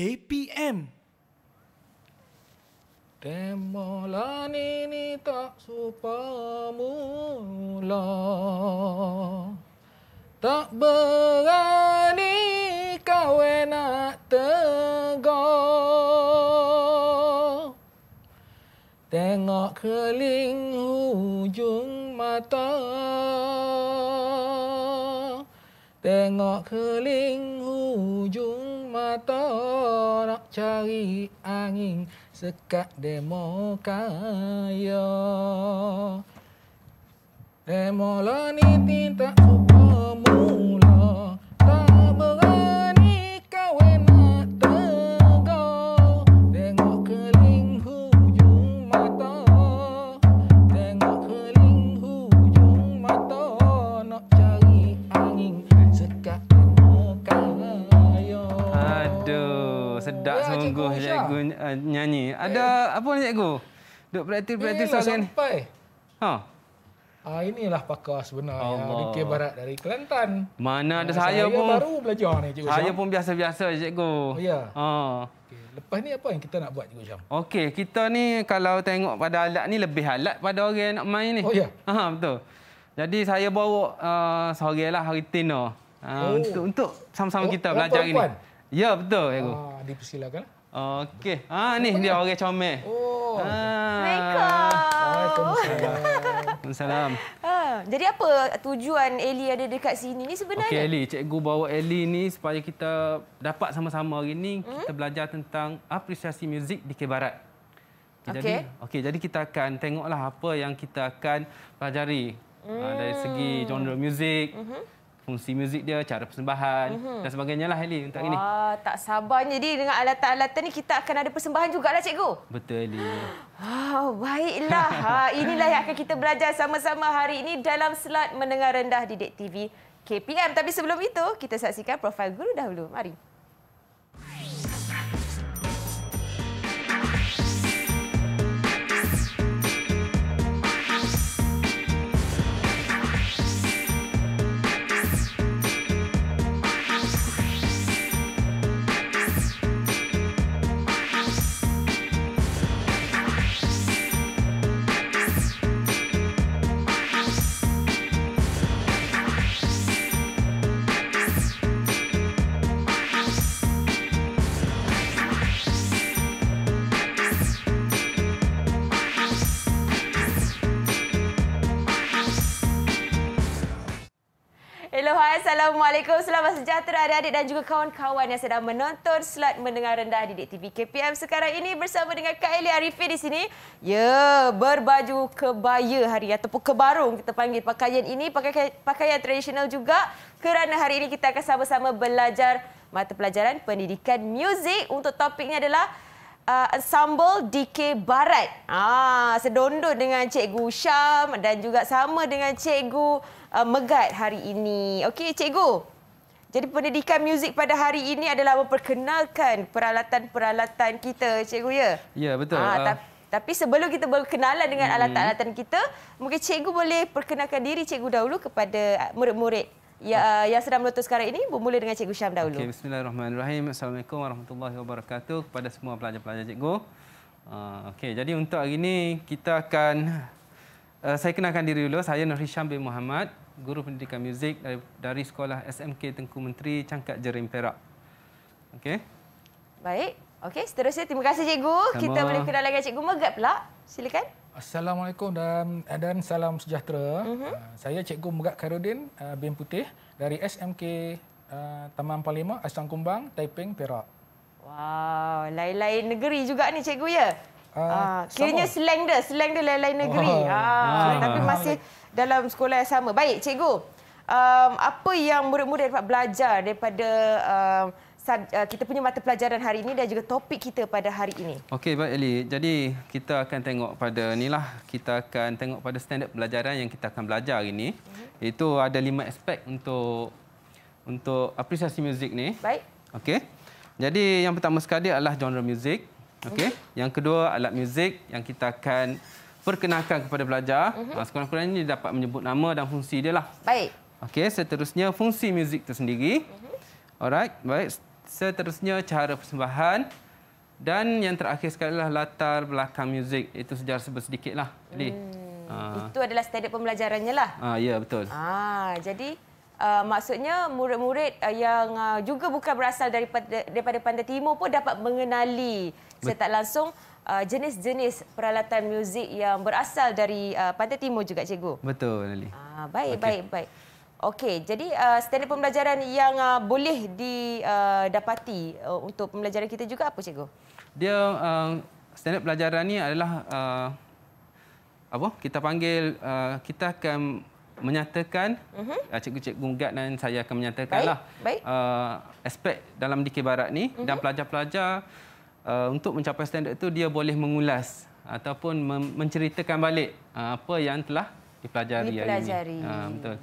KPM. Demolan ini tak supamula Tak berani kau nak tegur Tengok keling hujung mata Tengok keling hujung torak cari angin sekat demo kayo, Demo lani tinta. tak uh, nyanyi. Ada eh. apa ni cikgu? Duk praktis-praktis eh, soalan. Ini sampai. Ha. Ah, inilah pakar sebenarnya. Allah. Rikir Barat dari Kelantan. Mana ada ah, saya, saya pun. Saya baru belajar ni cikgu. Saya Syam. pun biasa-biasa cikgu. Oh, ya. Ha. Okay. Lepas ni apa yang kita nak buat cikgu Syam? Okey, kita ni kalau tengok pada alat ni lebih alat pada orang yang nak main ni. Oh ya. Ha, betul. Jadi saya bawa uh, ah, sore hari tina. Uh, oh. Untuk untuk sama-sama oh, kita belajar ini. Ya, betul. Ah, dipersilakan. Okey. Ha ni dia orang comel. Oh. Assalamualaikum. Ah. Waalaikumsalam. Ah, jadi apa tujuan Eli ada dekat sini ni sebenarnya? Okey Eli, cikgu bawa Eli ni supaya kita dapat sama-sama hari ni hmm? kita belajar tentang apresiasi muzik di Kebarat. Okay. Jadi okey, jadi kita akan tengoklah apa yang kita akan pelajari hmm. dari segi genre muzik. Uh mhm. -huh fungsi muzik dia, cara persembahan mm -hmm. dan sebagainya lah Ali untuk Wah, ini. Tak sabarnya jadi dengan alat-alat ini kita akan ada persembahan juga lah cikgu. Betul Ali. Wow, baiklah. Ha, inilah yang akan kita belajar sama-sama hari ini dalam slot Mendengar Rendah di Dek TV KPM. Tapi sebelum itu, kita saksikan profil guru dahulu. Mari. Assalamualaikum, selamat sejahtera adik-adik dan juga kawan-kawan yang sedang menonton slot mendengar rendah di TV KPM sekarang ini bersama dengan Kak Elia Arifin di sini. Ya, berbaju kebaya hari ataupun kebarung kita panggil pakaian ini, pakaian, pakaian tradisional juga kerana hari ini kita akan sama-sama belajar mata pelajaran pendidikan muzik untuk topiknya adalah Uh, ensemble DK Barat. Ah, sedondon dengan Cikgu Syam dan juga sama dengan Cikgu uh, Megat hari ini. Okey, cikgu. Jadi pendidikan muzik pada hari ini adalah memperkenalkan peralatan-peralatan kita, cikgu ya. Ya, betul. Ah, ah. ta- uh. tapi sebelum kita berkenalan dengan hmm. alat-alatan kita, mungkin cikgu boleh perkenalkan diri cikgu dahulu kepada murid-murid Ya, ah. uh, yang sedang menonton sekarang ini bermula dengan Cikgu Syam dahulu. Okay, bismillahirrahmanirrahim. Assalamualaikum warahmatullahi wabarakatuh kepada semua pelajar-pelajar Cikgu. Uh, ah, okay, jadi untuk hari ini kita akan Eh, saya kenalkan diri dulu. Saya Nur Hisham bin Muhammad, guru pendidikan muzik dari, dari sekolah SMK Tengku Menteri Cangkat Jerim Perak. Okey. Baik. Okey, seterusnya terima kasih cikgu. Sama. Kita boleh kenal lagi cikgu Megat pula. Silakan. Assalamualaikum dan dan salam sejahtera. Uh-huh. Saya cikgu Megat Khairuddin eh, bin Putih dari SMK Taman Palima, Asang Kumbang, Taiping, Perak. Wow, lain-lain negeri juga ni cikgu ya. Ah, ah kiranya slang dia, slang dia lain-lain negeri. Oh. Ah, ah. tapi masih dalam sekolah yang sama. Baik, cikgu. Um, apa yang murid-murid dapat belajar daripada um, uh, kita punya mata pelajaran hari ini dan juga topik kita pada hari ini. Okey baik Eli. Jadi kita akan tengok pada inilah kita akan tengok pada standard pelajaran yang kita akan belajar hari ini. Mm-hmm. Itu ada lima aspek untuk untuk apresiasi muzik ni. Baik. Okey. Jadi yang pertama sekali adalah genre muzik. Okey. Yang kedua alat muzik yang kita akan perkenalkan kepada pelajar. Uh mhm. ah, -huh. Sekurang-kurangnya dia dapat menyebut nama dan fungsi dia lah. Baik. Okey, seterusnya fungsi muzik itu sendiri. Uh mhm. -huh. Alright. Baik. Seterusnya cara persembahan dan yang terakhir sekali lah latar belakang muzik itu sejarah sedikitlah. Jadi hmm. Ah. Itu adalah standard pembelajarannya lah. Ah ya betul. Ah jadi Uh, maksudnya murid-murid uh, yang uh, juga bukan berasal daripada daripada pantai timur pun dapat mengenali saya tak langsung uh, jenis-jenis peralatan muzik yang berasal dari uh, pantai timur juga cikgu. Betul Nali. Uh, ah, baik, okay. baik, baik, baik. Okey, jadi uh, standard pembelajaran yang uh, boleh didapati uh, uh, untuk pembelajaran kita juga apa cikgu? Dia uh, standard pelajaran ni adalah uh, apa? Kita panggil uh, kita akan menyatakan uh-huh. cikgu-cikgu gugat dan saya akan menyatakanlah uh, ah, aspek dalam DK Barat ni uh-huh. dan mhm. pelajar-pelajar uh, untuk mencapai standard itu dia boleh mengulas ataupun menceritakan balik uh, apa yang telah dipelajari, dipelajari. hari ini. Uh, betul.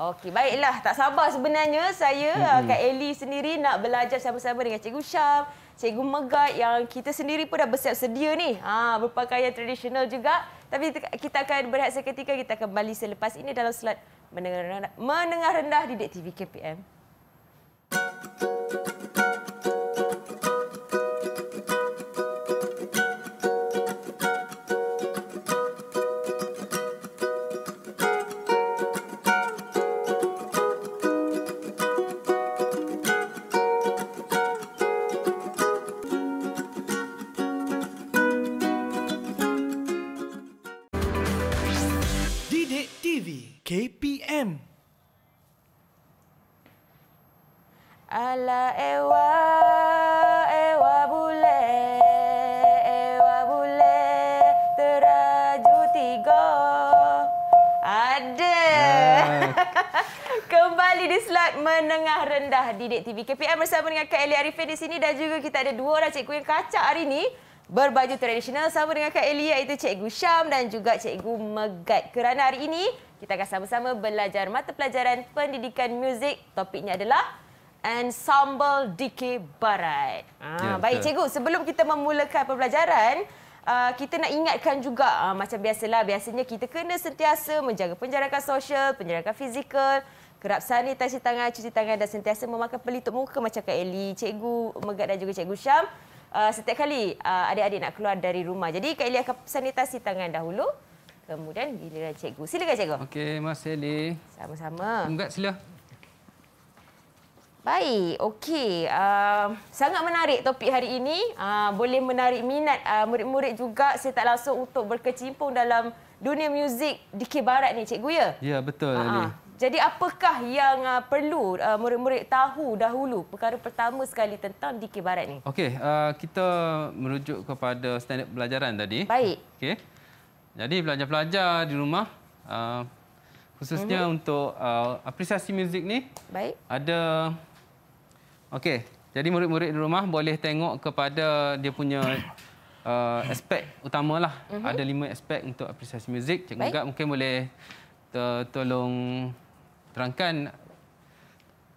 Okey, baiklah. Tak sabar sebenarnya saya, mm-hmm. Kak Eli sendiri nak belajar sama-sama dengan Cikgu Syam, Cikgu Megat yang kita sendiri pun dah bersiap sedia ni. Ha, berpakaian tradisional juga. Tapi kita akan berehat seketika, kita akan kembali selepas ini dalam slot menengah Rendah, Mendengar Rendah di DTV KPM. Musik Ada. Kembali di slot menengah rendah di Didik TV. KPM bersama dengan Kak Elia Arifin di sini dan juga kita ada dua orang cikgu yang kacak hari ini. Berbaju tradisional sama dengan Kak Elia iaitu Cikgu Syam dan juga Cikgu Megat. Kerana hari ini kita akan sama-sama belajar mata pelajaran pendidikan muzik. Topiknya adalah Ensemble DK Barat. Ah, ya, baik, Cikgu. Sebelum kita memulakan pembelajaran, Ah, kita nak ingatkan juga uh, macam biasalah biasanya kita kena sentiasa menjaga penjarakan sosial, penjarakan fizikal, kerap sanitasi tangan, cuci tangan dan sentiasa memakai pelitup muka macam Kak Eli, Cikgu Megat dan juga Cikgu Syam. Uh, setiap kali uh, adik-adik nak keluar dari rumah. Jadi Kak Eli akan sanitasi tangan dahulu. Kemudian giliran cikgu. Silakan cikgu. Okey, Mas Eli. Sama-sama. Enggak sila. Baik, okey. Uh, sangat menarik topik hari ini. Uh, boleh menarik minat uh, murid-murid juga. Saya tak langsung untuk berkecimpung dalam dunia muzik di K Barat ni, cikgu ya? Ya, betul. Uh-huh. Jadi apakah yang uh, perlu uh, murid-murid tahu dahulu perkara pertama sekali tentang DK Barat ni? Okey, uh, kita merujuk kepada standard pelajaran tadi. Baik. Okey. Jadi pelajar-pelajar di rumah uh, khususnya mm-hmm. untuk uh, apresiasi muzik ni Baik. ada Okey, jadi murid-murid di rumah boleh tengok kepada dia punya uh, aspek utamalah. Mm-hmm. Ada lima aspek untuk apresiasi muzik. Cikgu Gak mungkin boleh to- tolong terangkan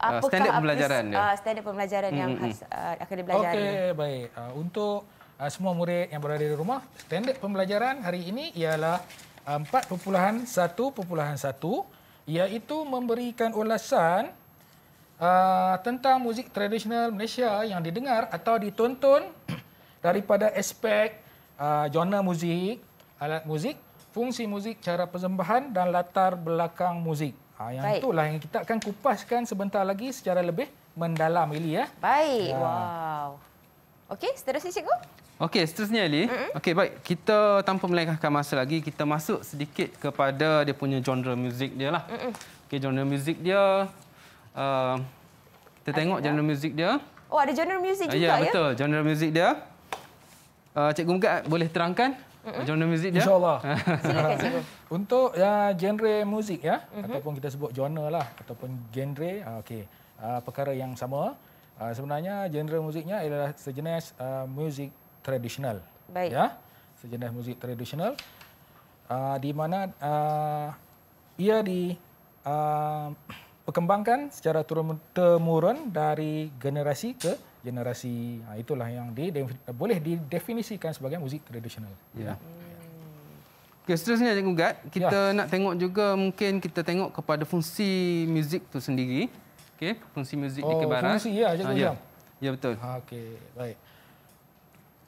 uh, standard pembelajaran dia. Uh, standard pembelajaran mm-hmm. yang khas, uh, akan dipelajari. Okey, baik. Uh, untuk uh, semua murid yang berada di rumah, standar pembelajaran hari ini ialah 4.1.1 uh, iaitu memberikan ulasan uh, tentang muzik tradisional Malaysia yang didengar atau ditonton daripada aspek uh, genre muzik, alat muzik, fungsi muzik, cara persembahan dan latar belakang muzik. Ha, yang Baik. itulah yang kita akan kupaskan sebentar lagi secara lebih mendalam, ini Ya. Baik. Ya. Wow. Okey, seterusnya cikgu. Okey, seterusnya Ali. Okey, baik. Kita tanpa melengahkan masa lagi, kita masuk sedikit kepada dia punya genre muzik dia lah. Okey, genre muzik dia uh, kita tengok lah. genre muzik dia. Oh, ada genre muzik ya, juga, ya? Ya, betul. Genre muzik dia. Uh, Cikgu Mekat boleh terangkan mm -hmm. genre muzik dia? InsyaAllah. Silakan, Cikgu. Untuk uh, genre muzik, ya, mm -hmm. ataupun kita sebut genre lah, ataupun genre, uh, ah, okay. uh, ah, perkara yang sama. Uh, sebenarnya, genre muziknya adalah sejenis uh, muzik tradisional. Baik. Ya? Sejenis muzik tradisional. Uh, di mana uh, ia di... Uh, perkembangkan secara turun-temurun dari generasi ke generasi. Ha, itulah yang di, de- boleh didefinisikan sebagai muzik tradisional. Ya. ya. Okay, seterusnya Encik Gugat, ya. kita ya. nak tengok juga mungkin kita tengok kepada fungsi muzik itu sendiri. Okay, fungsi muzik oh, di kebaran. Oh, fungsi ya, Encik ha, ah, ya. ya, betul. Ha, Okey, baik.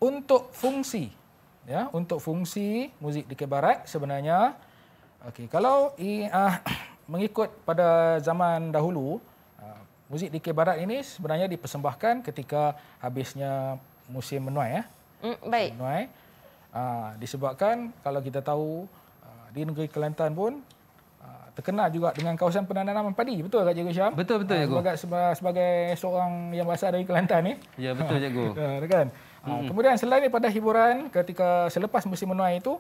Untuk fungsi ya, untuk fungsi muzik di kebarat sebenarnya Okay, kalau uh, mengikut pada zaman dahulu, uh, muzik di Barat ini sebenarnya dipersembahkan ketika habisnya musim menuai. Ya. Mm, baik. Menuai. Uh, disebabkan kalau kita tahu uh, di negeri Kelantan pun terkenal juga dengan kawasan penanaman padi. Betul tak, Cikgu Syam? Betul, betul, Cikgu. Sebagai, sebagai seorang yang berasal dari Kelantan ni. Ya, betul, Cikgu. ya, kan? Mm. Kemudian selain daripada hiburan ketika selepas musim menuai itu,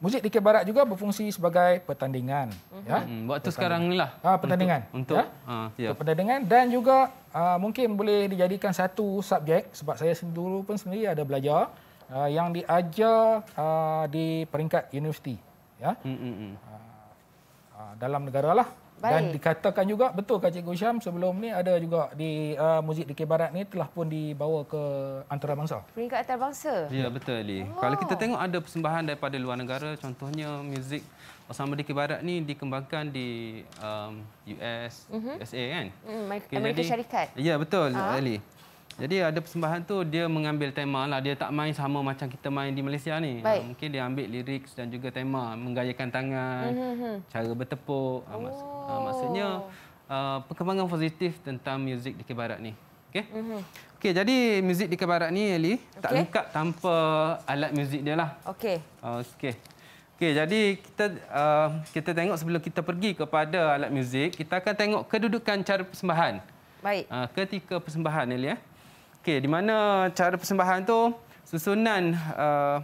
Muzik Dikir Barat juga berfungsi sebagai pertandingan. Uh-huh. Ya? Hmm, waktu sekarang inilah. Ha, ah, pertandingan. Untuk, ya? untuk, ha, ya. untuk pertandingan dan juga ha, mungkin boleh dijadikan satu subjek sebab saya sendiri pun sendiri ada belajar ha, yang diajar ha, di peringkat universiti. Ya? Hmm, hmm, hmm. Ha, dalam negara lah. Baik. Dan dikatakan juga betul ke Cikgu Syam sebelum ni ada juga di uh, muzik di Kebarat ni telah pun dibawa ke antarabangsa. Peringkat antarabangsa. Ya betul Ali. Oh. Kalau kita tengok ada persembahan daripada luar negara contohnya muzik Osama di Kebarat ni dikembangkan di um, US, mm -hmm. USA kan? Mm, Amerika okay, jadi, Syarikat. Ya betul ha? Ah. Ali. Jadi ada persembahan tu dia mengambil tema lah. Dia tak main sama macam kita main di Malaysia ni. Ah, Baik. Mungkin dia ambil lirik dan juga tema menggayakan tangan, mm-hmm. cara bertepuk. Ah, ah, oh. Maks- maksudnya uh, perkembangan positif tentang muzik di Kebarat ni. Okay, Mm-hmm. Hmm. Okey, jadi muzik di Kebarat ni Eli okay. tak lengkap tanpa alat muzik dia lah. Okey. Okey. okay jadi kita uh, kita tengok sebelum kita pergi kepada alat muzik, kita akan tengok kedudukan cara persembahan. Baik. Uh, ketika persembahan Eli ya. Eh. Okey, di mana cara persembahan tu susunan uh,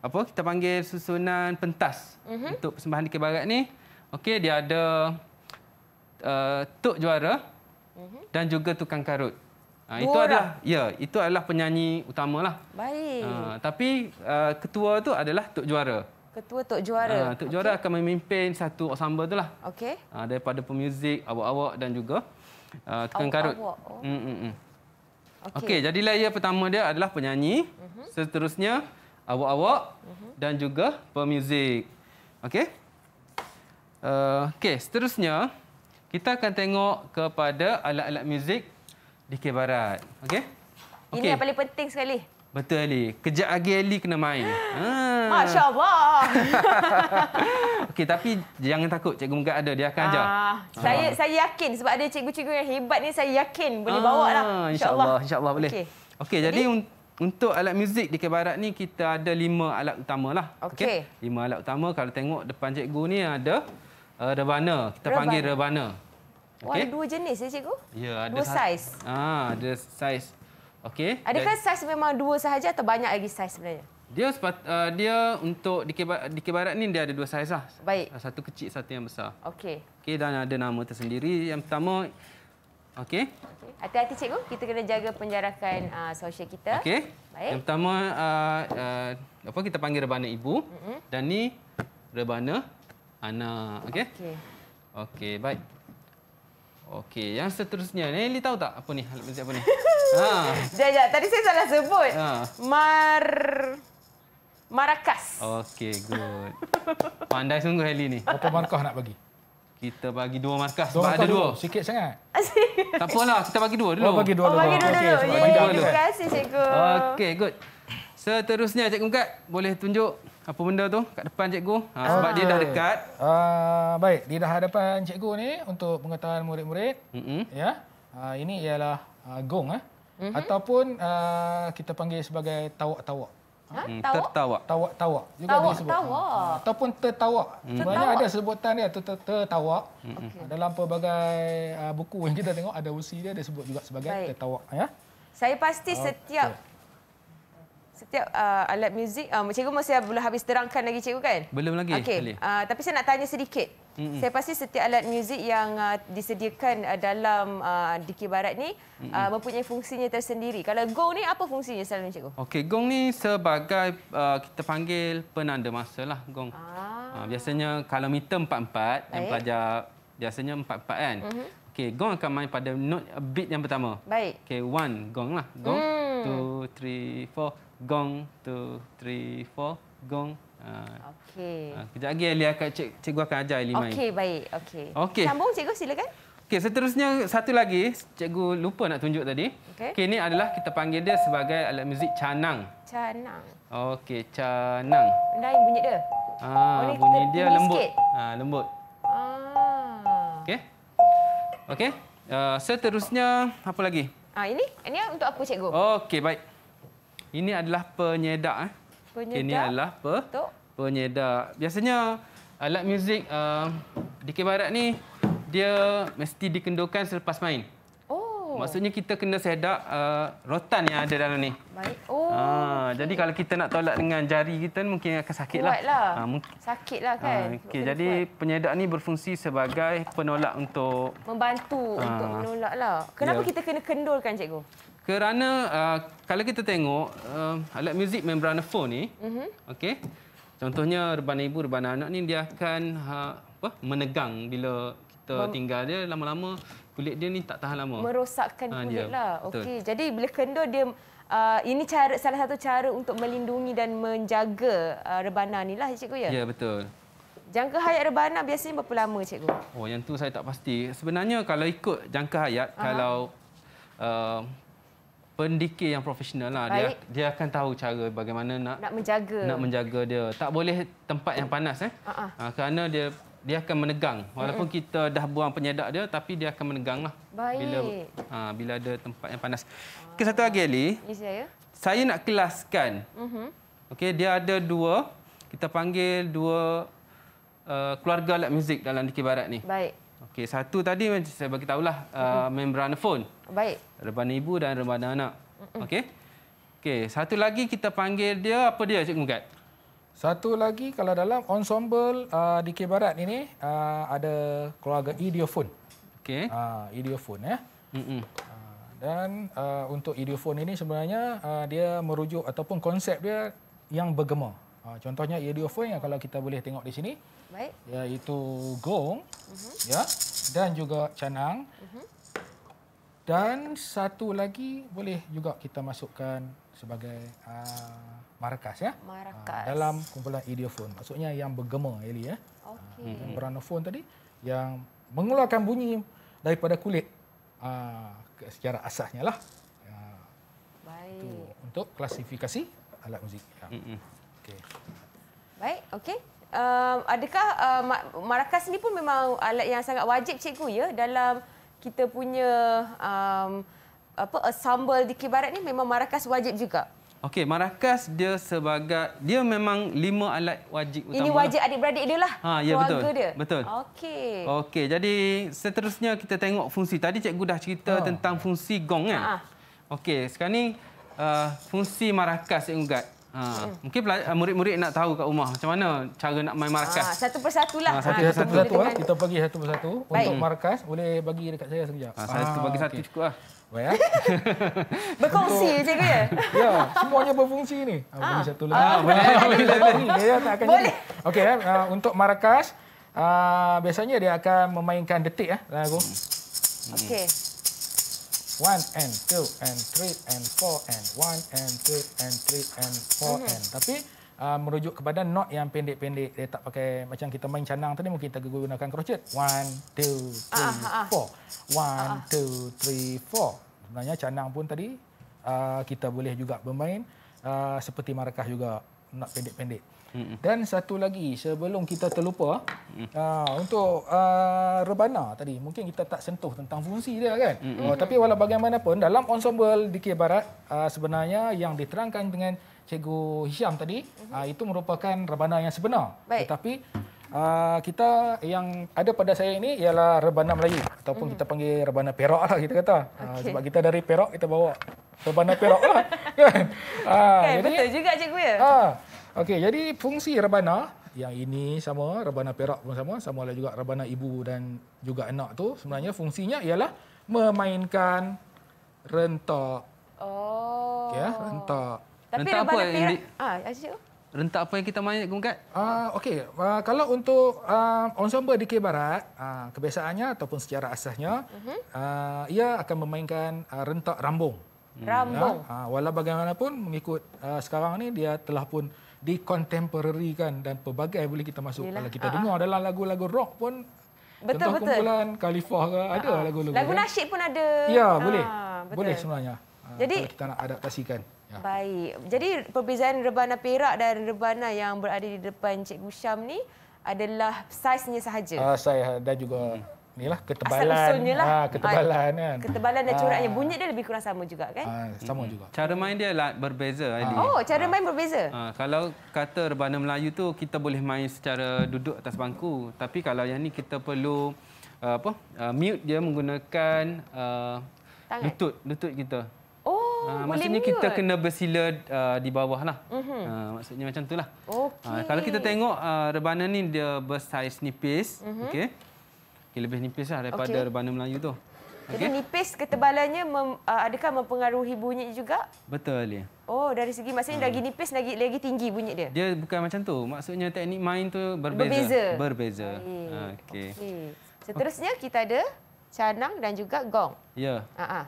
apa kita panggil susunan pentas uh-huh. untuk persembahan Dikir Barat ni. Okey, dia ada uh, tok juara uh-huh. dan juga tukang karut. Ha, itu adalah ya, itu adalah penyanyi utamalah. Baik. Uh, tapi uh, ketua tu adalah tok juara. Ketua tok juara. Uh, ha, tok juara okay. akan memimpin satu ensemble tu lah. Okey. Uh, daripada pemuzik, awak-awak dan juga uh, tukang awak, karut. Awak. Oh. mm, mm. mm. Okey, okay, jadi layer pertama dia adalah penyanyi, uh mhm. -huh. seterusnya awak-awak uh mhm. -huh. dan juga pemuzik. Okey. Uh, Okey, seterusnya kita akan tengok kepada alat-alat muzik di KL Barat. Okey. Okay. Ini yang paling penting sekali. Betul Ali. Kejap lagi Ali kena main. Ha. Masya-Allah. Okey tapi jangan takut cikgu Megat ada dia akan ajar. Ah, ah. saya ah. saya yakin sebab ada cikgu-cikgu yang hebat ni saya yakin boleh ah, bawa lah. InsyaAllah insya insya boleh. Okey okay, jadi, jadi untuk alat muzik di Kebarat ni kita ada lima alat utamalah. Okey. Okay. Lima alat utama kalau tengok depan cikgu ni ada uh, rebana. Kita rebana. panggil rebana. Okay. ada dua jenis ya cikgu? Ya, ada. Dua saiz. Ah, ada size. Okey. Adakah size memang dua sahaja atau banyak lagi size sebenarnya? Dia uh, dia untuk di kebarat ni dia ada dua saiz lah. Baik. Uh, satu kecil, satu yang besar. Okey. Okey dan ada nama tersendiri. Yang pertama Okey. Hati-hati cikgu, kita kena jaga penjarakan uh, sosial kita. Okey. Baik. Yang pertama uh, uh, apa kita panggil rebana ibu mm -hmm. dan ni rebana anak. Okey. Okey. Okey, baik. Okey, yang seterusnya. Ni tahu tak apa ni? Apa ni? Ha. Ah. Jaja, tadi saya salah sebut. Ha. Mar Marakas. Okey, good. Pandai sungguh Heli ni. Berapa markah nak bagi? Kita bagi dua markah. Sebab ada dua. dua. Sikit sangat. tak apalah, kita bagi dua dulu. Oh, bagi dua oh, dulu. Bagi terima kan. kasih, Cikgu. Okey, good. Seterusnya, Cikgu Mekat, boleh tunjuk apa benda tu kat depan Cikgu? Ha, ah. sebab uh, dia dah dekat. Uh, baik, di dah hadapan Cikgu ni untuk pengetahuan murid-murid. Mm -hmm. Ya, uh, Ini ialah uh, gong. Eh? Mm -hmm. Ataupun uh, kita panggil sebagai tawak-tawak. Ha? Hmm, Tertawa. Tawak, tawak. Juga tawak, disebut. tawak. Hmm. Ataupun tertawak. Hmm. Banyak ada sebutan dia ter tertawak. Hmm, okay. Dalam pelbagai uh, buku yang kita tengok, ada usi dia, dia sebut juga sebagai Baik. tertawak. Ya? Saya pasti setiap okay setiap uh, alat muzik uh, cikgu masih belum habis terangkan lagi cikgu kan? Belum lagi. Okey. Uh, tapi saya nak tanya sedikit. Mm -mm. Saya pasti setiap alat muzik yang uh, disediakan uh, dalam uh, Diki Barat ni mm -mm. Uh, mempunyai fungsinya tersendiri. Kalau gong ni apa fungsinya selalunya cikgu? Okey, gong ni sebagai uh, kita panggil penanda masalah gong. Ah. Uh, biasanya kalau meter 44 yang pelajar biasanya 44 kan. Mm -hmm. Okey, gong akan main pada note uh, beat yang pertama. Baik. Okey, one, gong lah. Gong, hmm. two, three, four. Gong, two, three, four. Gong. Uh, Okey. Uh, kejap lagi, Elia. Cik, cikgu akan ajar Elia main. Okey, baik. Okey. Okay. Sambung, cikgu. Silakan. Okey, seterusnya satu lagi. Cikgu lupa nak tunjuk tadi. Okey. Okey, ini adalah kita panggil dia sebagai alat muzik canang. Canang. Okey, canang. Dan bunyi dia? Ah, oh, bunyi dia lembut. Ah, lembut. Okey. Uh, seterusnya apa lagi? Ah ini ini untuk apa cikgu? Okey, baik. Ini adalah penyedak eh. Penyedak. Okay, ini adalah pe untuk? penyedak. Biasanya alat muzik uh, di Kebarat ni dia mesti dikendurkan selepas main. Oh. Maksudnya kita kena sedak uh, rotan yang ada dalam ni. Baik. Ah, oh. Ah, okay. jadi kalau kita nak tolak dengan jari kita mungkin akan sakitlah. Buatlah. Ah, mungkin sakitlah kan. Ah, Okey, jadi kuat. penyedak ni berfungsi sebagai penolak untuk membantu ah. untuk lah. Kenapa yeah. kita kena kendurkan cikgu? Kerana uh, kalau kita tengok uh, alat muzik membrana phone ni, mm -hmm. okay, contohnya reban ibu, reban anak ni dia akan uh, apa, menegang bila kita tinggal dia lama-lama kulit dia ni tak tahan lama. Merosakkan ha, kulit lah. Okey. Jadi bila kendur dia Uh, ini cara salah satu cara untuk melindungi dan menjaga uh, rebana ni lah cikgu ya. Ya betul. Jangka hayat rebana biasanya berapa lama cikgu? Oh yang tu saya tak pasti. Sebenarnya kalau ikut jangka hayat uh kalau uh, pendikir yang profesional lah dia dia akan tahu cara bagaimana nak nak menjaga. Nak menjaga dia. Tak boleh tempat yang panas eh. Uh-huh. Uh, kerana dia dia akan menegang walaupun kita dah buang penyedap dia tapi dia akan meneganglah Baik. bila ha, bila ada tempat yang panas. Okey satu lagi Ali. Saya. saya nak kelaskan. Uh mm-hmm. -huh. Okey dia ada dua kita panggil dua uh, keluarga alat muzik dalam Dikir Barat ni. Baik. Okay satu tadi saya beritahu lah uh, uh -huh. membranophone. Baik. Rebana ibu dan rebana anak. Uh -huh. Okey. Okey satu lagi kita panggil dia apa dia Cik Mugat? Satu lagi kalau dalam ensemble uh, di Kebarat ini uh, ada keluarga idiofon, Okey. Uh, Idiophone ya. Eh. Mm -mm. Dan uh, untuk idiofon ini sebenarnya uh, dia merujuk ataupun konsep dia yang bergema. Uh, contohnya idiofon yang kalau kita boleh tengok di sini. Baik. Iaitu gong mm -hmm. ya dan juga canang. Mm -hmm. Dan satu lagi boleh juga kita masukkan sebagai uh, Marakas ya. Marakas. Uh, ah, dalam kumpulan idiofon, Maksudnya yang bergema Eli ya. Okey. Uh, hmm, Beranophone tadi yang mengeluarkan bunyi daripada kulit uh, secara asasnya lah. Uh, Baik. Itu untuk klasifikasi alat muzik. Ya. Okey. Baik, okey. Uh, adakah uh, marakas ni pun memang alat yang sangat wajib cikgu ya dalam kita punya um, apa ensemble di Kibarat ni memang marakas wajib juga. Okey, marakas dia sebagai dia memang lima alat wajib utama. Ini lah. wajib adik-beradik dia lah. Ha, ya keluarga betul. Dia. Betul. Okey. Okey, jadi seterusnya kita tengok fungsi. Tadi cikgu dah cerita oh. tentang fungsi gong kan? Ha. Okey, sekarang ni uh, fungsi marakas yang gad. Ha. Hmm. Mungkin uh, murid-murid nak tahu kat rumah macam mana cara nak main marakas. Ha, satu persatulah. Ha, satu persatu. Lah. Ah, ah, satu persatu. Eh. Kita bagi satu persatu. Untuk Baik. markas, boleh bagi dekat saya sekejap. Ah, satu saya ha, bagi okay. satu cukup lah. Well, berfungsi je cikgu ya? Ya, semuanya berfungsi ni. Ah, ah. Boleh satu lagi. Ah, ah, boleh. boleh. boleh. boleh. Ya, ya, tak akan boleh. jadi. Okey, uh, untuk Marakas, uh, ah, biasanya dia akan memainkan detik. Eh, lagu. Okey. One and two and three and four and one and two and three and four mhm. and. Tapi uh, merujuk kepada not yang pendek-pendek dia tak pakai macam kita main canang tadi mungkin kita gunakan crochet 1 2 3 4 1 two, three, four. sebenarnya canang pun tadi uh, kita boleh juga bermain uh, seperti markah juga not pendek-pendek dan satu lagi sebelum kita terlupa uh, untuk uh, rebana tadi mungkin kita tak sentuh tentang fungsi dia kan uh, tapi walau bagaimanapun dalam ensemble di barat uh, sebenarnya yang diterangkan dengan Cikgu Hisham tadi, uh-huh. itu merupakan rebana yang sebenar. Baik. Tetapi uh, kita yang ada pada saya ini ialah rebana Melayu ataupun uh-huh. kita panggil rebana Perak lah kita kata. Ah, okay. Uh, sebab kita dari Perak kita bawa rebana Perak lah. kan? Uh, kan, betul juga cikgu ya. Ha. Uh, Okey, jadi fungsi rebana yang ini sama, rebana Perak pun sama, sama lah juga rebana ibu dan juga anak tu sebenarnya fungsinya ialah memainkan rentak. Oh. Ya, okay, rentak. Tapi rentak apa yang di... Ah, Rentak apa yang kita main dekat Gungkat? uh, ah, okey. Uh, kalau untuk uh, ensemble di K Barat, uh, kebiasaannya ataupun secara asasnya, uh, ia akan memainkan uh, rentak rambung. Hmm. Rambung. ya, uh, walau bagaimanapun mengikut uh, sekarang ni dia telah pun dikontemporari kan dan pelbagai boleh kita masuk. Yelah. Kalau kita uh-huh. dengar dalam lagu-lagu rock pun Betul betul. Kumpulan Khalifah ke ada uh-huh. lagu-lagu. Lagu kan? nasyid pun ada. Ya, boleh. betul. Boleh sebenarnya. Jadi kalau kita nak adaptasikan. Ya. Baik. Jadi perbezaan rebana perak dan rebana yang berada di depan Cikgu Syam ni adalah saiznya sahaja. Uh, ah, saya dan juga hmm. inilah ketebalan. Asal lah. Ha, ketebalan kan. Ketebalan dan coraknya ha. bunyi dia lebih kurang sama juga kan? Ha, sama hmm. juga. Cara main dia lah berbeza Adi. Oh, cara ha. main berbeza. Ha, kalau kata rebana Melayu tu kita boleh main secara duduk atas bangku, tapi kalau yang ni kita perlu uh, apa? Uh, mute dia menggunakan uh, lutut, lutut kita. Oh, ah, maksudnya mute. kita kena bersila uh, di bawah lah. Mm -hmm. uh, ah, maksudnya macam itulah. Lah. Okay. Uh, kalau kita tengok uh, rebana ni dia bersaiz nipis. Mm -hmm. okay. okay. Lebih nipis lah daripada okay. rebana Melayu tu. Okay. Jadi nipis ketebalannya mem, uh, adakah mempengaruhi bunyi juga? Betul ya. Oh dari segi maksudnya uh. lagi nipis lagi lagi tinggi bunyi dia. Dia bukan macam tu. Maksudnya teknik main tu berbeza. Berbeza. berbeza. Okey. Okay. Seterusnya kita ada canang dan juga gong. Ya. Yeah. Uh -huh.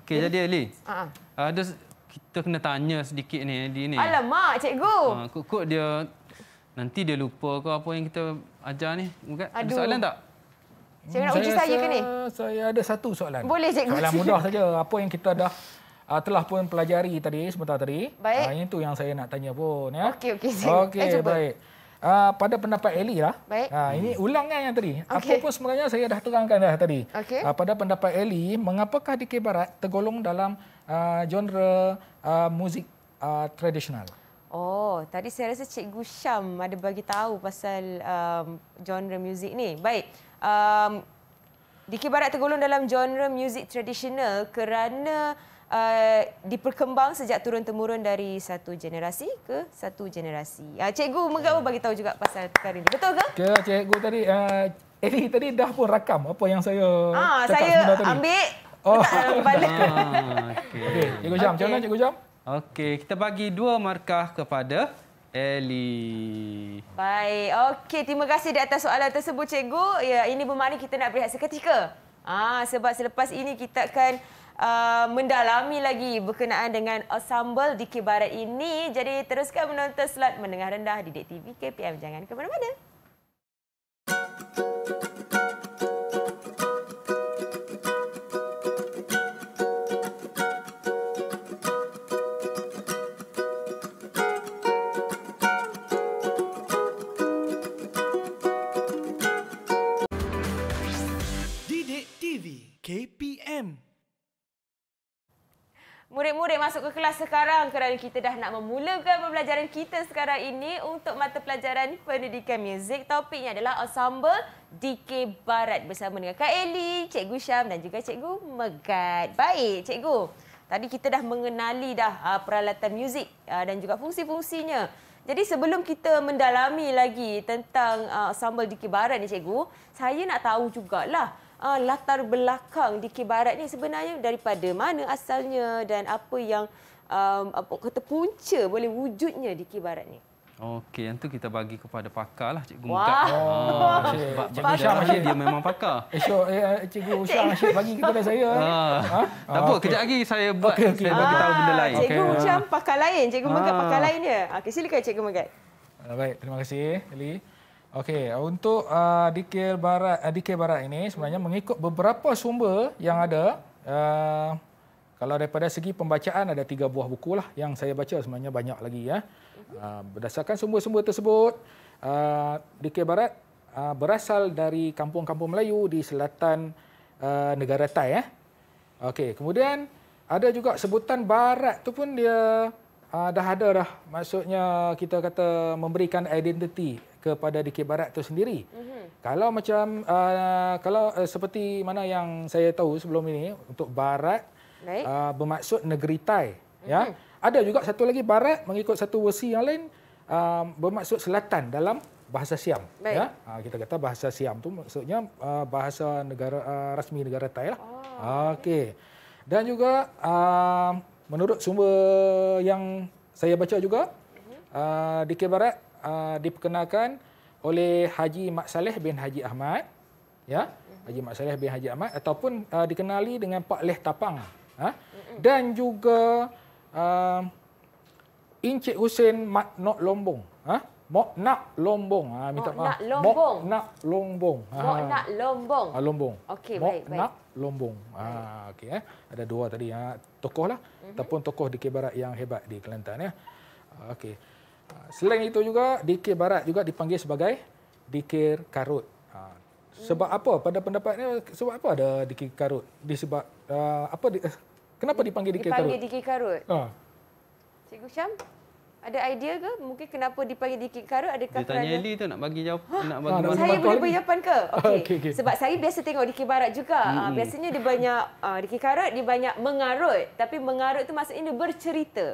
Okey, jadi Ali. Uh-huh. Ada kita kena tanya sedikit ni Ali ni. Alamak, cikgu. Ha, uh, kok dia nanti dia lupa ke apa yang kita ajar ni? Bukan? Ada soalan tak? Cikgu nak saya uji saya ke ni? Saya ada satu soalan. Boleh cikgu. Soalan mudah saja. Apa yang kita dah uh, telah pun pelajari tadi sebentar tadi. Baik. Uh, yang itu yang saya nak tanya pun ya. Okey okey. Okey eh, baik. Cuba uh, pada pendapat Eli lah. Baik. Uh, ini hmm. ulangnya yang tadi. Okay. Apa pun sebenarnya saya dah terangkan dah tadi. Okay. Uh, ah, pada pendapat Eli, mengapakah DK Barat tergolong dalam uh, genre uh, muzik uh, tradisional? Oh, tadi saya rasa Cikgu Syam ada bagi tahu pasal um, genre muzik ni. Baik. Um, DK Barat tergolong dalam genre muzik tradisional kerana uh, diperkembang sejak turun temurun dari satu generasi ke satu generasi. Uh, cikgu Megawa ya. bagi tahu juga pasal perkara ini. Betul ke? Okay, cikgu tadi uh, eh, Eli eh, tadi dah pun rakam apa yang saya ah, cakap saya tadi. ambil Oh, balik. Ah, okay. okay. Cikgu Jam, macam okay. Cikgu Jam? Okey, kita bagi dua markah kepada Eli. Baik. Okey, terima kasih di atas soalan tersebut cikgu. Ya, ini bermakna kita nak berehat seketika. Ah, sebab selepas ini kita akan uh, mendalami lagi berkenaan dengan ensemble di Kibarat ini. Jadi teruskan menonton slot Mendengar Rendah di DTV KPM. Jangan ke mana-mana. lah sekarang kerana kita dah nak memulakan pembelajaran kita sekarang ini untuk mata pelajaran pendidikan muzik. Topiknya adalah ensemble DK Barat bersama dengan Kak Eli, Cikgu Syam dan juga Cikgu Megat. Baik, Cikgu. Tadi kita dah mengenali dah ah, peralatan muzik ah, dan juga fungsi-fungsinya. Jadi sebelum kita mendalami lagi tentang ah, ensemble DK Barat ni Cikgu, saya nak tahu jugalah Uh, latar belakang di Kibarat ni sebenarnya daripada mana asalnya dan apa yang um, apa kata punca boleh wujudnya di Kibarat ni? Okey, yang tu kita bagi kepada pakar lah, Cikgu Mekat. Wah, ah, oh, sebab Cikgu Usyar dia memang pakar. Esok eh, eh Cikgu Usyar masih bagi kepada saya. Eh. Ah. Ha? Tak apa, ah, okay. kejap lagi saya buat, okay, okay. saya bagi tahu benda lain. Cikgu okay. Usyar pakar lain, Cikgu ah. Mekat pakar lain dia. Okey, silakan Cikgu Mekat. Ah, baik, terima kasih, Ali. Okey, untuk uh, dikir barat, uh, dikir barat ini sebenarnya mengikut beberapa sumber yang ada, uh, kalau daripada segi pembacaan ada tiga buah buku lah yang saya baca sebenarnya banyak lagi ya. Uh, berdasarkan sumber-sumber tersebut, uh, di Barat uh, berasal dari kampung-kampung Melayu di selatan uh, negara Thai ya. Okey, kemudian ada juga sebutan Barat tu pun dia uh, dah ada dah. Maksudnya kita kata memberikan identiti kepada dikir barat itu sendiri. Mhm. Kalau macam uh, kalau uh, seperti mana yang saya tahu sebelum ini untuk barat Uh, bermaksud negeri Thai. Mm-hmm. Ya. Ada juga satu lagi barat mengikut satu versi yang lain uh, bermaksud selatan dalam bahasa Siam. Baik. Ya. Uh, kita kata bahasa Siam tu maksudnya uh, bahasa negara uh, rasmi negara Thai lah. Oh, Okey. Dan juga uh, menurut sumber yang saya baca juga uh, di barat uh, diperkenalkan oleh Haji Mak Saleh bin Haji Ahmad ya mm-hmm. Haji Mak Saleh bin Haji Ahmad ataupun uh, dikenali dengan Pak Leh Tapang Ha? dan juga uh, Encik Hussein Maknok Lombong. Ha? Nak Lombong. Ha, minta Moknak Nak Lombong. Moknak Lombong. Moknak Lombong. Ha, ah, Lombong. Okey, baik. Nak baik. Lombong. Ha, okay, eh. Ada dua tadi. Ha, tokoh lah. Uh-huh. Ataupun tokoh DK Barat yang hebat di Kelantan. Ya. Ah, okey. Ah, selain itu juga, DK Barat juga dipanggil sebagai DK Karut. Ha, sebab apa? Pada pendapatnya sebab apa ada Diki Karut? Disebab uh, apa di, eh, kenapa dipanggil Diki Karut? Dipanggil Diki Karut. Ha. Cikgu Syam ada idea ke? Mungkin kenapa dipanggil Diki Karut? Adakah Dia tanya kerana... Eli tu nak bagi jawab, huh? nak bagi ha, Saya boleh berjawapan ke? Okey. okay, okay. Sebab saya biasa tengok Diki Barat juga. Hmm. biasanya dia banyak uh, ah, Diki Karut, dia banyak mengarut. Tapi mengarut tu maksudnya dia bercerita.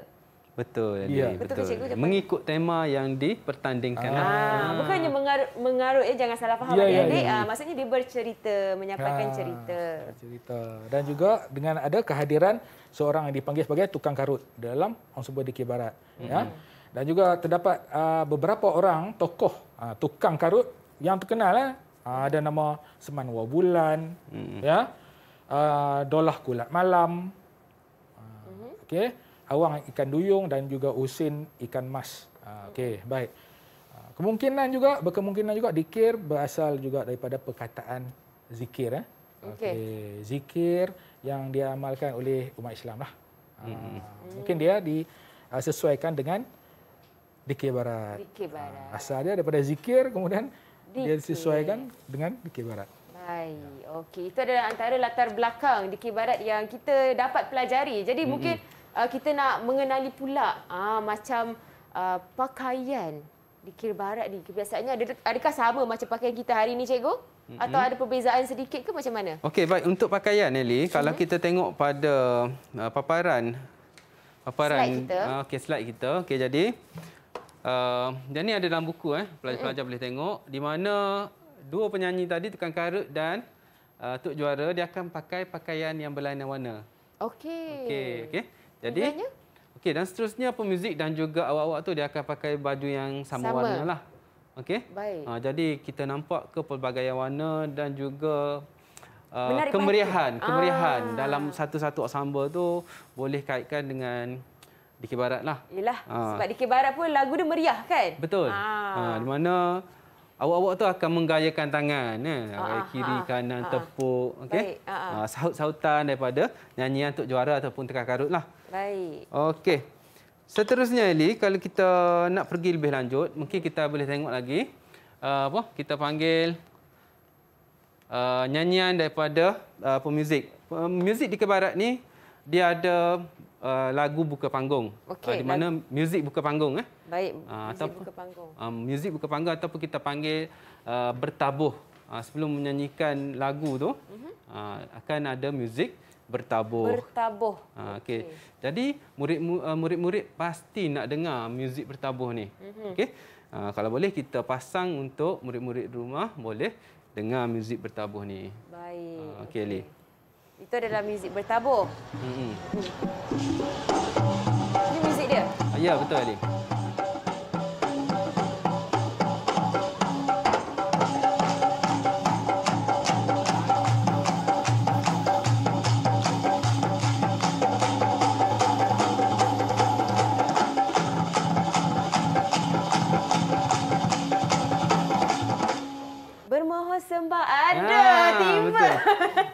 Betul. Yeah. Betul, betul. Cikgu cakap. Mengikut tema yang dipertandingkan. Lah. Ah. Ah. Bukannya mengarut, mengarut eh, ya. jangan salah faham. Yeah, yeah, yeah, yeah. maksudnya dia bercerita, menyampaikan ah. cerita. cerita. Dan juga dengan ada kehadiran seorang yang dipanggil sebagai tukang karut dalam Onsubur Dekir Barat. Ya. Mm-hmm. Ya. Dan juga terdapat uh, beberapa orang, tokoh uh, tukang karut yang terkenal. Eh. Uh, ada nama Seman Wabulan, hmm ya. uh, Dolah Kulat Malam. Uh, hmm Okey awang ikan duyung dan juga usin ikan mas. Ah, okey, baik. Ah, kemungkinan juga, berkemungkinan juga dikir berasal juga daripada perkataan zikir. Eh? Okey. Okay. Zikir yang diamalkan oleh umat Islam lah. Ah, hmm, hmm. mungkin dia disesuaikan dengan dikir barat. Dikir barat. asal dia daripada zikir kemudian dikir. dia disesuaikan dengan dikir barat. Baik, okey. Itu adalah antara latar belakang dikir barat yang kita dapat pelajari. Jadi hmm. mungkin... Hmm. Ah, kita nak mengenali pula uh, macam uh, pakaian di Kira Barat ni. ada adakah sama macam pakaian kita hari ini, cikgu? Atau ada perbezaan sedikit ke macam mana? Okey, baik. Untuk pakaian, Nelly, hmm. kalau kita tengok pada uh, paparan paparan slide kita. Okey, slide kita. Okey, jadi uh, ni ada dalam buku eh. Pelajar-pelajar hmm. boleh tengok di mana dua penyanyi tadi Tukang Karut dan uh, Tok Juara dia akan pakai pakaian yang berlainan warna. Okey. Okey, okay. Jadi okay dan seterusnya pemuzik dan juga awak-awak tu dia akan pakai baju yang sama, sama. warna lah. Okey. Ha, jadi kita nampak ke pelbagai warna dan juga uh, kemeriahan, bagi. kemeriahan ah. dalam satu-satu ensemble tu boleh kaitkan dengan Dikir lah. Yalah, ha. sebab Dikir pun lagu dia meriah kan? Betul. Ha. Ha, di mana awak-awak tu akan menggayakan tangan. Eh? Ha, kiri, ha, kanan, ha, tepuk. Okay? Ha, ha. Ha, Sahut-sahutan daripada nyanyian untuk juara ataupun tekan karut lah. Baik. Okey. Seterusnya Eli, kalau kita nak pergi lebih lanjut, mungkin kita boleh tengok lagi uh, apa kita panggil uh, nyanyian daripada uh, pemuzik. Pemuzik uh, di Kebarat ni dia ada uh, lagu buka panggung. Okay, uh, di mana lagu. muzik buka panggung eh? Baik. Uh, atau, buka panggung. Uh, muzik buka panggung atau kita panggil uh, bertabuh. Uh, sebelum menyanyikan lagu tu, mhm. uh, akan ada muzik bertabuh. Bertabuh. Ha, ah, okay. Okay. Jadi ah, murid-murid pasti nak dengar muzik bertabuh ni. Mm-hmm. Okay. Ha, ah, kalau boleh kita pasang untuk murid-murid rumah boleh dengar muzik bertabuh ni. Baik. Ha, okay, okay. Itu adalah muzik bertabuh. Mm-hmm. Ini muzik dia? Ya, betul, Ali. sembah ada ah, tiba.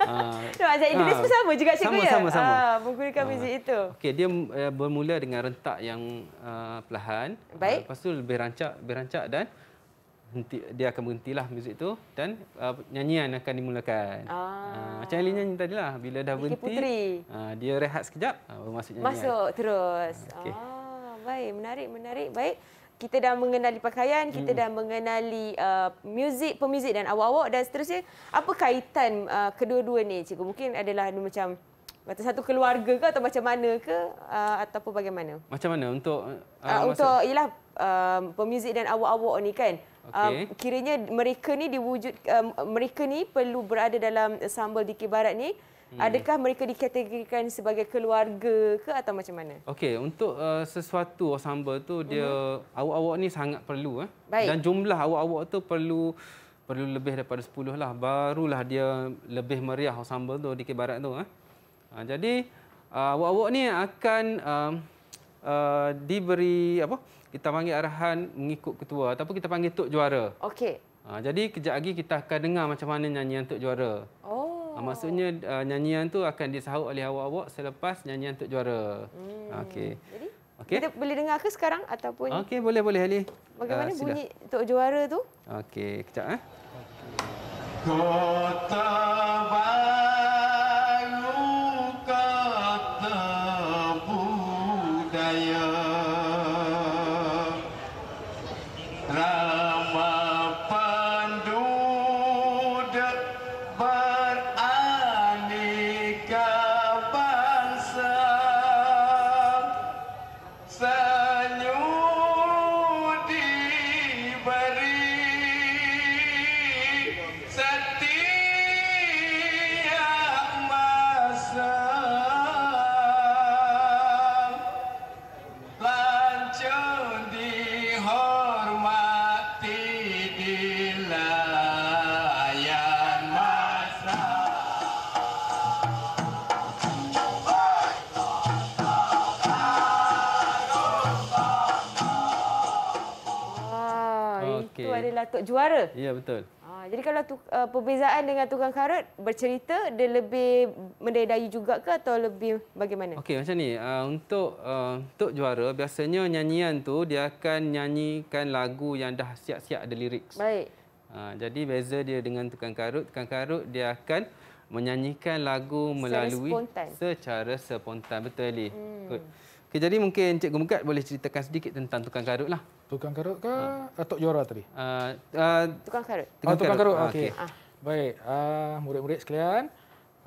Ah. Ha. Ha. Ha. sama juga cikgu ya. Sama sama. Ha, ah, menggunakan ha. Ah, muzik itu. Okey, dia uh, bermula dengan rentak yang uh, perlahan. Baik. Uh, lepas tu lebih rancak, lebih rancak dan henti, dia akan berhentilah muzik itu dan uh, nyanyian akan dimulakan. Ah. Uh, macam Elin nyanyi tadi lah. Bila dah berhenti, uh, dia rehat sekejap, uh, masuk nyanyian. Masuk terus. Uh, okay. Ah, baik, menarik, menarik. Baik kita dah mengenali pakaian, kita hmm. dah mengenali uh, muzik, pemuzik dan awak-awak dan seterusnya. Apa kaitan uh, kedua-dua ni cikgu? Mungkin adalah macam kata satu keluarga ke atau macam mana ke uh, ataupun bagaimana? Macam mana untuk uh, uh, untuk ialah uh, um, pemuzik dan awak-awak ni kan. Okay. Uh, um, kiranya mereka ni diwujud uh, mereka ni perlu berada dalam sambal dikibarat ni Hmm. Adakah mereka dikategorikan sebagai keluarga ke atau macam mana? Okey, untuk uh, sesuatu ensemble tu dia uh-huh. awak-awak ni sangat perlu eh. Baik. Dan jumlah awak-awak tu perlu perlu lebih daripada 10 lah barulah dia lebih meriah ensemble tu di kebarat tu eh. Uh, jadi uh, awak-awak ni akan um, uh, diberi apa? Kita panggil arahan mengikut ketua ataupun kita panggil tok juara. Okey. Uh, jadi kejap lagi kita akan dengar macam mana nyanyian tok juara. Oh. Oh. Uh, maksudnya uh, nyanyian tu akan disahut oleh awak-awak selepas nyanyian untuk juara. Hmm. Ah, okey. Jadi okay. kita boleh dengar ke sekarang ataupun Okey, boleh boleh Ali. Bagaimana uh, bunyi untuk juara tu? Okey, kejap eh. Okay. Kota Bandar juara. Ya, betul. Ah, jadi kalau tu, uh, perbezaan dengan tukang karut bercerita dia lebih mendedahi juga ke atau lebih bagaimana? Okey macam ni uh, untuk uh, untuk juara biasanya nyanyian tu dia akan nyanyikan lagu yang dah siap-siap ada lirik. Baik. Uh, jadi beza dia dengan tukang karut tukang karut dia akan menyanyikan lagu melalui secara spontan, secara spontan. betul ni. Hmm. Okey jadi mungkin Encik Gumukat boleh ceritakan sedikit tentang tukang karut lah. Tukang karut ke uh. Ah. Atok Juara tadi? Uh, uh, tukang karut. Oh, tukang, oh, tukang karut, karut. Ah, okey. Okay. Ah. Baik, uh, murid-murid sekalian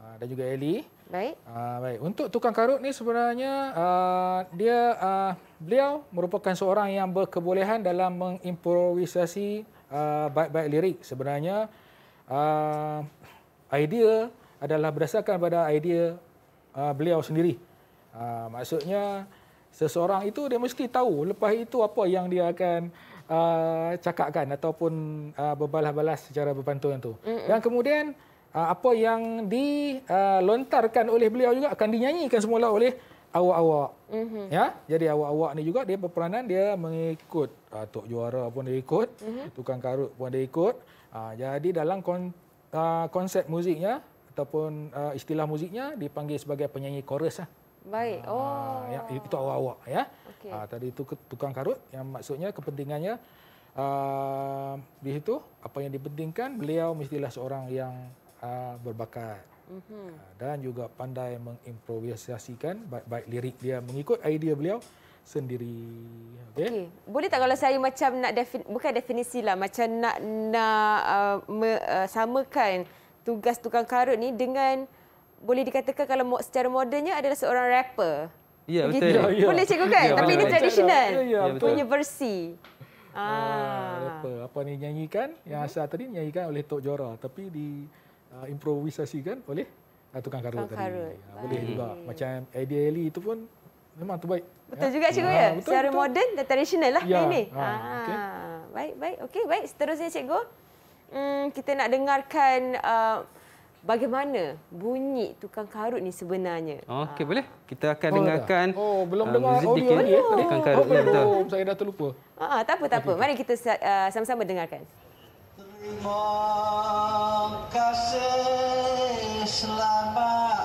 uh, dan juga Eli. Baik. Uh, baik. Untuk tukang karut ni sebenarnya uh, dia uh, beliau merupakan seorang yang berkebolehan dalam mengimprovisasi uh, baik-baik lirik. Sebenarnya uh, idea adalah berdasarkan pada idea uh, beliau sendiri. Uh, maksudnya seseorang itu dia mesti tahu lepas itu apa yang dia akan uh, cakapkan ataupun uh, berbalas-balas secara berpantun itu. Dan kemudian uh, apa yang dilontarkan oleh beliau juga akan dinyanyikan semula oleh awak-awak. Mm-hmm. Ya, jadi awak-awak ni juga dia berperanan dia mengikut uh, tok juara pun dia ikut, mm-hmm. tukang karut pun dia ikut. Uh, jadi dalam kon, uh, konsep muziknya ataupun uh, istilah muziknya dipanggil sebagai penyanyi chorus lah. Baik. Ah, ya, oh. ya, itu awak-awak ya. Okay. Uh, ah, tadi itu tukang karut yang maksudnya kepentingannya uh, di situ apa yang dipentingkan beliau mestilah seorang yang uh, berbakat. Uh mhm. -huh. dan juga pandai mengimprovisasikan baik, baik lirik dia mengikut idea beliau sendiri okey okay. boleh tak kalau saya macam nak defin, bukan lah, macam nak nak uh, me, uh, samakan tugas tukang karut ni dengan boleh dikatakan kalau secara modernnya adalah seorang rapper. Ya, yeah, betul. Yeah, yeah. Boleh cikgu kan? Yeah, Tapi yeah, ini yeah. tradisional. Yeah, yeah, ya, ya, punya versi. Ah. Uh, ah. apa, apa ni nyanyikan yang hmm. asal tadi nyanyikan oleh Tok Jora tapi di uh, improvisasikan oleh uh, tukang karut tadi. Karut. Ya, boleh juga macam Eddie Ali itu pun memang terbaik. Betul ya? juga cikgu ya. Ah, betul, Secara moden, dan tradisional lah ya. ini. Ha, ah. okay. Ah. baik baik. Okey baik. Seterusnya cikgu. Hmm, kita nak dengarkan uh, bagaimana bunyi tukang karut ni sebenarnya. Oh, okey ha. boleh. Kita akan oh, dengarkan. Dah. Oh belum uh, dengar audio ni eh? tukang karut. Oh, oh, saya dah terlupa. Ha, ah, tak apa tak apa. Mari kita uh, sama-sama dengarkan. Terima kasih selamat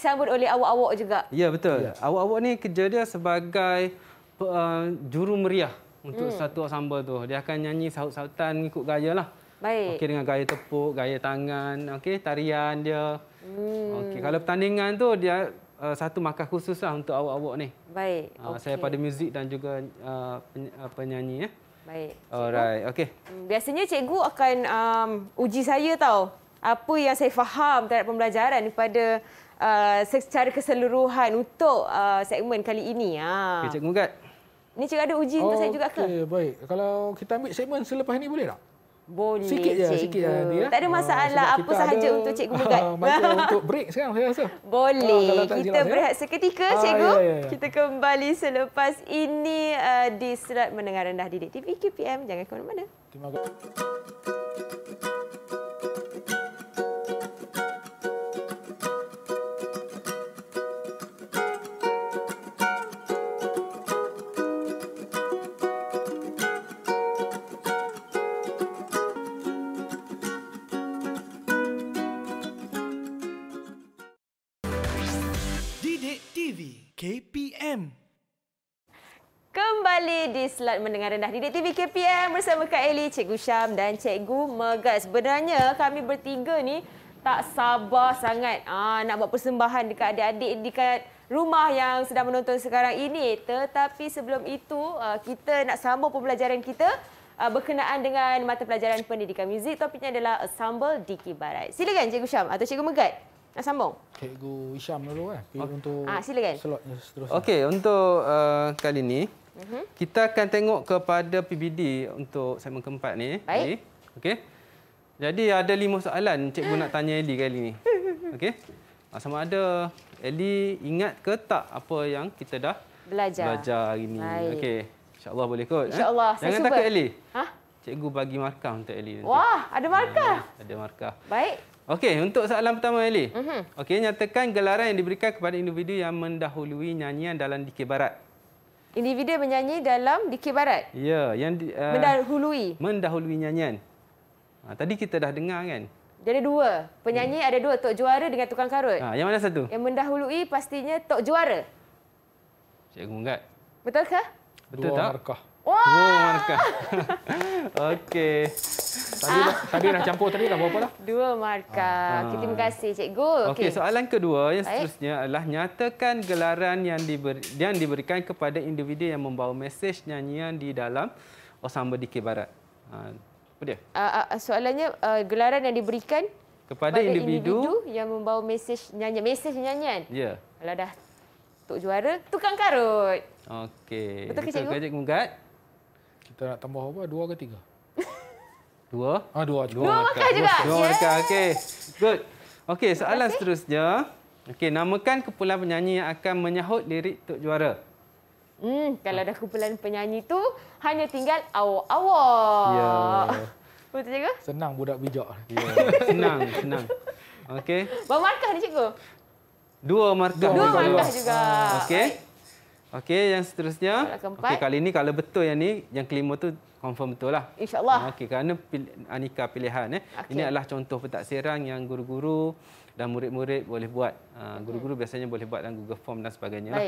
disambut oleh awak-awak juga. Ya, betul. Ya. Awak-awak ni kerja dia sebagai uh, juru meriah untuk hmm. satu ensemble tu. Dia akan nyanyi saut-sautan ikut lah. Baik. Okey dengan gaya tepuk, gaya tangan, okey tarian dia. Hmm. Okey, kalau pertandingan tu dia Uh, satu markah lah untuk awak-awak ni. Baik. Uh, okay. Saya pada muzik dan juga uh, uh, penyanyi. Ya? Baik. Alright, okey. Hmm, biasanya cikgu akan um, uji saya tau apa yang saya faham terhadap pembelajaran daripada uh, secara keseluruhan untuk uh, segmen kali ini. ya. Ah. Okay, Cikgu Gad. Ini cikgu ada uji oh, untuk saya juga ke? Okay, baik. Kalau kita ambil segmen selepas ini boleh tak? Boleh. Sikit je, sikit je nanti, ya. Tak ada masalah oh, apa sahaja ada, untuk cikgu Gad. Uh, ah, untuk break sekarang saya rasa. Boleh. Oh, kita ya. berehat seketika uh, cikgu. Yeah, yeah, yeah. Kita kembali selepas ini uh, di Serat Mendengar Rendah di TV KPM. Jangan ke mana-mana. Terima kasih. selat mendengar rendah didik TV KPM bersama Kak Eli, Cikgu Syam dan Cikgu Megat. Sebenarnya kami bertiga ni tak sabar sangat ah, nak buat persembahan dekat adik-adik dekat rumah yang sedang menonton sekarang ini. Tetapi sebelum itu, ah, kita nak sambung pembelajaran kita ah, berkenaan dengan mata pelajaran pendidikan muzik. Topiknya adalah Ensemble Diki Barat. Silakan Cikgu Syam atau Cikgu Megat. Nak sambung? Cikgu Isyam dulu kan? Okay. Untuk ah, silakan. Okey, untuk uh, kali ini, Mhm. Kita akan tengok kepada PBD untuk segmen keempat ni. Baik. Okay. Okay. Jadi ada lima soalan cikgu nak tanya Ellie kali ni. Okay. Ah, sama ada Ellie ingat ke tak apa yang kita dah belajar, belajar hari ni. Okey. InsyaAllah boleh kot. Eh. InsyaAllah. Eh? Jangan super. takut Ellie. Ha? Cikgu bagi markah untuk Ellie nanti. Wah, ada hmm, markah. Ha, ada markah. Baik. Okey, untuk soalan pertama Ellie. Uh mhm. -huh. Okey, nyatakan gelaran yang diberikan kepada individu yang mendahului nyanyian dalam dikir barat individu menyanyi dalam dikir barat. Ya, yang di, uh, mendahului. Mendahului nyanyian. Ha, tadi kita dah dengar kan? Dia ada dua. Penyanyi hmm. ada dua, tok juara dengan tukang karut. Ha, yang mana satu? Yang mendahului pastinya tok juara. Saya Ngat. Betul ke? Betul dua tak? Markah. Wah! Dua markah. Okey. Tadi ah. dah, tadi dah campur tadi dah berapa dah? Dua markah. Ah. Okay, terima kasih cikgu. Okey, okay, soalan kedua yang seterusnya adalah nyatakan gelaran yang diberi yang diberikan kepada individu yang membawa mesej nyanyian di dalam Osamba Dikir Barat. Ah, apa dia? soalannya gelaran yang diberikan kepada, kepada individu, individu yang membawa mesej nyanyian, mesej nyanyian. Ya. Yeah. Kalau dah tok juara tukang karut. Okey. Betul ke cikgu? Kita nak tambah apa? Dua ke tiga? Dua. Ah, dua juga. Dua makan juga. Dua makan, makan. okey. Good. Okey, soalan okay. seterusnya. Okey, namakan kumpulan penyanyi yang akan menyahut lirik untuk juara. Hmm, kalau dah kumpulan penyanyi tu hanya tinggal awo-awo. Ya. Betul juga. Senang budak bijak. Ya. senang, senang. Okey. Berapa markah ni cikgu? Dua markah. Dua, markah juga. Okey. Okey, yang seterusnya. Okey, kali ini kalau betul yang ni, yang kelima tu confirm betul lah. Insya-Allah. Okey, kerana Anika pilihan eh. Okay. Ini adalah contoh pentaksiran yang guru-guru dan murid-murid boleh buat. Ah, hmm. guru-guru okay. biasanya boleh buat dalam Google Form dan sebagainya lah.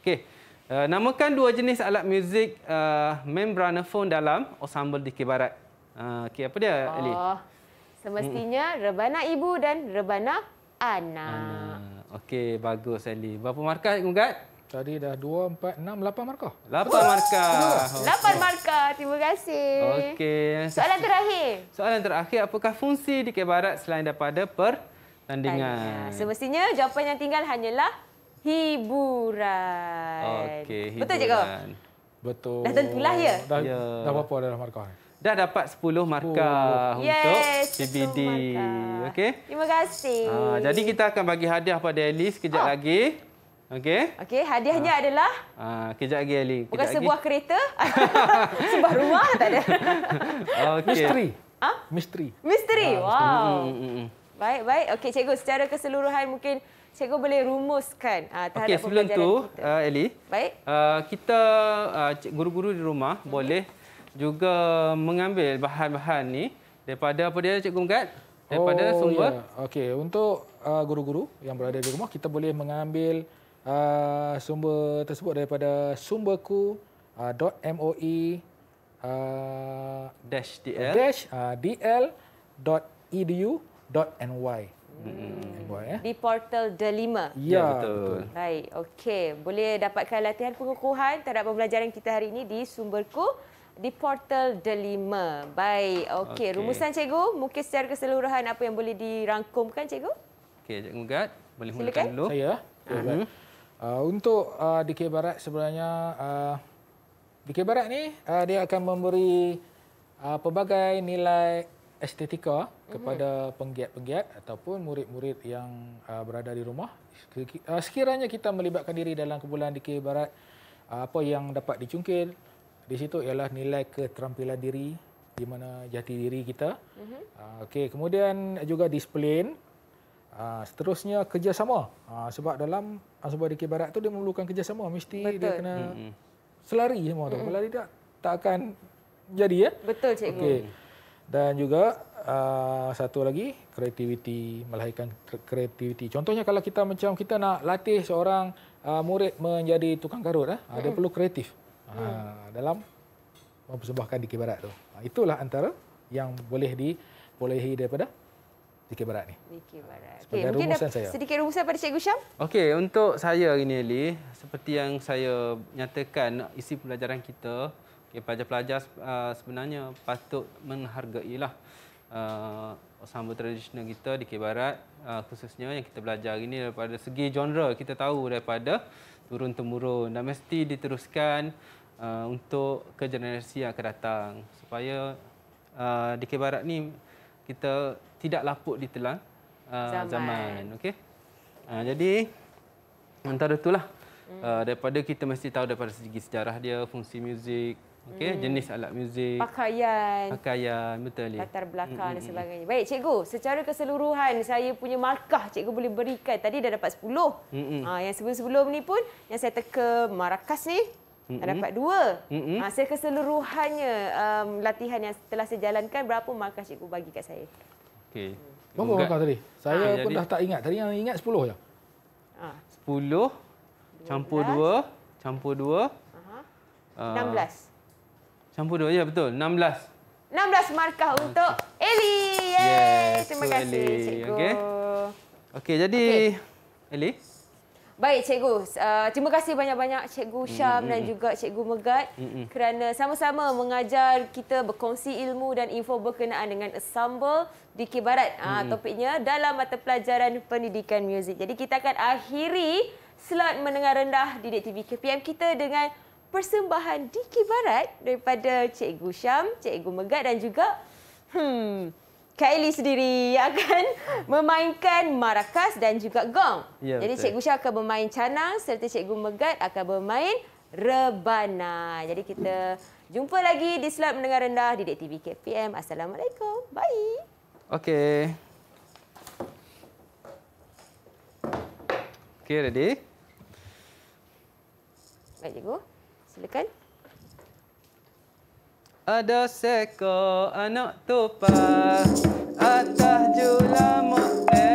Okey. Uh, namakan dua jenis alat muzik uh, ah, membranophone dalam ensemble Dikir Barat. Uh, okay, apa dia, oh, Ali? Semestinya hmm. rebana ibu dan rebana anak. anak. Okey, bagus, Ali. Berapa markah, Ungkat? Tadi dah 2, 4, 6, 8 markah. 8 markah. 8 markah. Terima kasih. Okay. Soalan terakhir. Soalan terakhir, apakah fungsi Dikir Barat selain daripada pertandingan? Tanya. Semestinya jawapan yang tinggal hanyalah hiburan. Okey, hiburan. Betul, Cikgu? Betul. Dah tentulah, ya? Dah, ya. dah berapa dah markah? Dah dapat 10 markah oh. untuk yes, CBD. Markah. Okay. Terima kasih. Ha, jadi kita akan bagi hadiah pada Ellie sekejap oh. Ah. lagi. Okey. Okey, hadiahnya ha. adalah ha. kejap lagi Ali. Kejap Bukan lagi. sebuah kereta. sebuah rumah tak ada. Okey. Misteri. Ha? Misteri. Misteri. Ha, wow. Mm, mm, mm, mm. Baik, baik. Okey, cikgu secara keseluruhan mungkin cikgu boleh rumuskan uh, terhadap Okey, sebelum tu Ali. baik. Uh, kita uh, guru-guru di rumah okay. Mm-hmm. boleh juga mengambil bahan-bahan ni daripada apa dia cikgu Mugat? Daripada oh, sumber. Yeah. Okey, untuk uh, guru-guru yang berada di rumah kita boleh mengambil Ah, sumber tersebut daripada sumberku uh, ah, .moe uh, ah, dash dl dash uh, dot edu dot ny Hmm. Eh? Di portal Delima. Ya, ya, betul. betul. Baik, okey. Boleh dapatkan latihan pengukuhan terhadap pembelajaran kita hari ini di sumberku di portal Delima. Baik, okey. Okay. Rumusan cikgu, mungkin secara keseluruhan apa yang boleh dirangkumkan cikgu? Okey, cikgu Gad, boleh Silakan. mulakan dulu. Saya. Uh-huh. Uh, untuk uh, ah, DK Barat sebenarnya uh, ah, DK Barat ni uh, dia akan memberi uh, pelbagai nilai estetika kepada mm-hmm. penggiat-penggiat ataupun murid-murid yang uh, berada di rumah. Sekiranya kita melibatkan diri dalam kumpulan DK Barat, uh, apa yang dapat dicungkil di situ ialah nilai keterampilan diri di mana jati diri kita. Mm-hmm. Uh, okay. Kemudian juga disiplin, Ah, seterusnya kerjasama. Ha, sebab dalam sebuah dikir barat tu dia memerlukan kerjasama. Mesti Betul. dia kena hmm selari semua tu. Kalau tidak, tak akan jadi ya. Betul cikgu. Okay. Dan juga uh, satu lagi, kreativiti, melahirkan kreativiti. Contohnya kalau kita macam kita nak latih seorang uh, murid menjadi tukang karut, eh, hmm dia perlu kreatif uh, dalam mempersembahkan dikir barat tu. Itulah antara yang boleh di dipolehi daripada DK Barat ni. DK Barat. Okay, mungkin rumusan saya. sedikit rumusan pada Cikgu Syam. Okey, untuk saya ini, Ali, seperti yang saya nyatakan isi pelajaran kita, okay, pelajar-pelajar uh, sebenarnya patut menghargailah uh, sambut tradisional kita di DK Barat, uh, khususnya yang kita belajar ini daripada segi genre kita tahu daripada turun-temurun dan mesti diteruskan uh, untuk ke generasi yang akan datang supaya uh, DK Barat ni kita tidak lapuk ditelan ah, zaman, zaman. okay? uh, ah, jadi antara itulah uh, daripada kita mesti tahu daripada segi sejarah dia fungsi muzik okay? mm. jenis alat muzik pakaian pakaian betul latar belakang mm dan sebagainya baik cikgu secara keseluruhan saya punya markah cikgu boleh berikan tadi dah dapat 10 mm Uh, yang sebelum-sebelum ni pun yang saya teka markah ni Mm-hmm. Dapat dua. Mm-hmm. Hasil ah, keseluruhannya um, latihan yang telah saya jalankan, berapa markah cikgu bagi kat saya? Okey. Berapa markah tadi? Saya ha, pun jadi... dah tak ingat. Tadi yang ingat sepuluh je. Ha. 10, 12. campur dua, campur 2. Aha. Uh, Campur dua ya betul. Enam 16. 16 markah, markah. untuk Eli. Yes, Terima kasih Ellie. cikgu. Okey, okay, jadi okay. Eli. Baik cikgu, uh, terima kasih banyak-banyak cikgu Syam mm -hmm. dan juga cikgu Megat mm -hmm. kerana sama-sama mengajar kita berkongsi ilmu dan info berkenaan dengan ensemble di Kibarat mm -hmm. uh, topiknya dalam mata pelajaran pendidikan muzik. Jadi kita akan akhiri slot mendengar rendah di TV KPM kita dengan persembahan di Kibarat daripada cikgu Syam, cikgu Megat dan juga hmm Kylie sendiri akan memainkan marakas dan juga gong. Ya, Jadi betul. Cikgu Syah akan bermain canang serta Cikgu Megat akan bermain rebana. Jadi kita jumpa lagi di slot mendengar rendah di TV KPM. Assalamualaikum. Bye. Okey. Okey, ready? Baik, Cikgu. Silakan ada seko anak tupa atah julamuk eh.